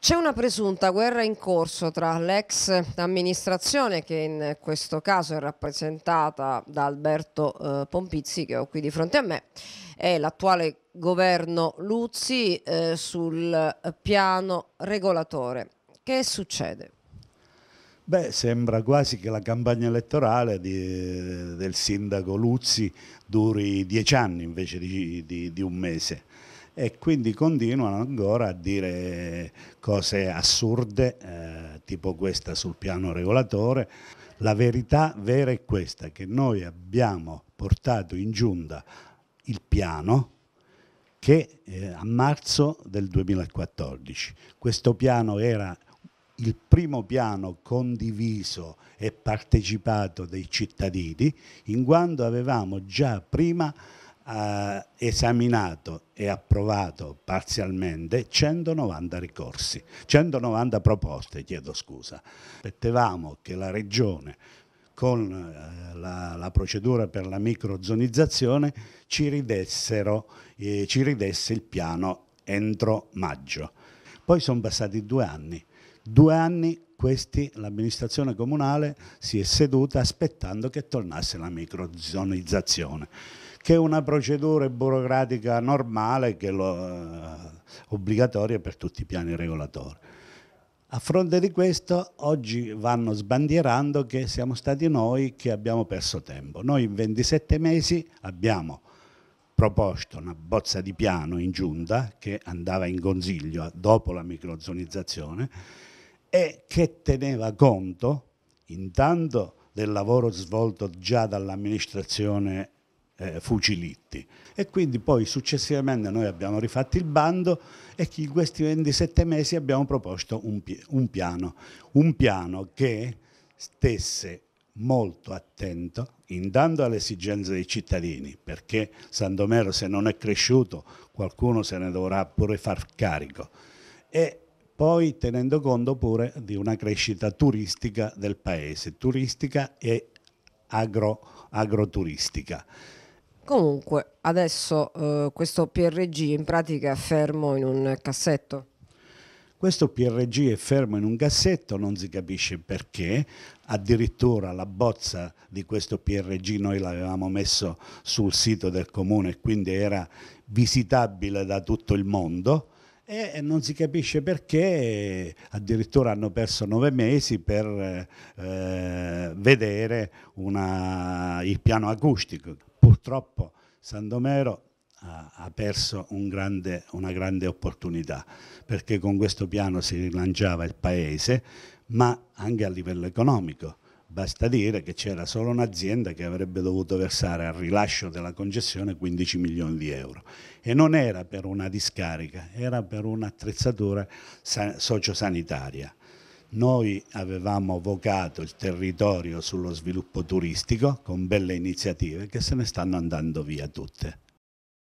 C'è una presunta guerra in corso tra l'ex amministrazione, che in questo caso è rappresentata da Alberto eh, Pompizzi, che ho qui di fronte a me, e l'attuale governo Luzzi eh, sul piano regolatore. Che succede? Beh, sembra quasi che la campagna elettorale di, del sindaco Luzzi duri dieci anni invece di, di, di un mese e quindi continuano ancora a dire cose assurde eh, tipo questa sul piano regolatore. La verità vera è questa, che noi abbiamo portato in giunta il piano che eh, a marzo del 2014. Questo piano era il primo piano condiviso e partecipato dei cittadini, in quanto avevamo già prima ha esaminato e approvato parzialmente 190 ricorsi, 190 proposte, chiedo scusa. Aspettavamo che la Regione con eh, la, la procedura per la microzonizzazione ci ridessero, eh, ci ridesse il piano entro maggio. Poi sono passati due anni. Due anni questi l'amministrazione comunale si è seduta aspettando che tornasse la microzonizzazione che una procedura burocratica normale che lo, eh, obbligatoria per tutti i piani regolatori. A fronte di questo oggi vanno sbandierando che siamo stati noi che abbiamo perso tempo. Noi in 27 mesi abbiamo proposto una bozza di piano in giunta che andava in consiglio dopo la microzonizzazione e che teneva conto intanto del lavoro svolto già dall'amministrazione eh, fucilitti. E quindi poi successivamente noi abbiamo rifatto il bando e in questi 27 mesi abbiamo proposto un, un piano, un piano che stesse molto attento intanto alle esigenze dei cittadini, perché Sandomero se non è cresciuto qualcuno se ne dovrà pure far carico, e poi tenendo conto pure di una crescita turistica del paese, turistica e agro, agroturistica. Comunque, adesso eh, questo PRG in pratica è fermo in un cassetto. Questo PRG è fermo in un cassetto, non si capisce perché, addirittura la bozza di questo PRG noi l'avevamo messo sul sito del comune, quindi era visitabile da tutto il mondo e non si capisce perché, addirittura hanno perso nove mesi per eh, vedere una, il piano acustico purtroppo San Domero ha perso un grande, una grande opportunità perché con questo piano si rilanciava il paese ma anche a livello economico. Basta dire che c'era solo un'azienda che avrebbe dovuto versare al rilascio della concessione 15 milioni di euro e non era per una discarica, era per un'attrezzatura sociosanitaria. Noi avevamo vocato il territorio sullo sviluppo turistico con belle iniziative che se ne stanno andando via tutte.